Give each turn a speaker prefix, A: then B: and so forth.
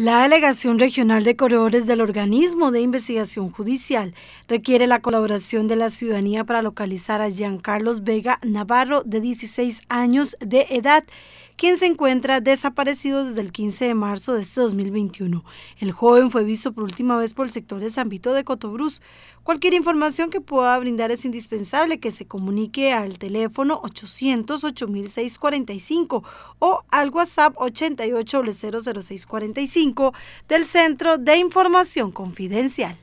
A: La delegación regional de corredores del organismo de investigación judicial requiere la colaboración de la ciudadanía para localizar a Giancarlos Vega Navarro, de 16 años de edad, quien se encuentra desaparecido desde el 15 de marzo de 2021. Este el joven fue visto por última vez por el sector de San Vito de Cotobruz. Cualquier información que pueda brindar es indispensable que se comunique al teléfono 800 645 o al WhatsApp 8800645 del Centro de Información Confidencial.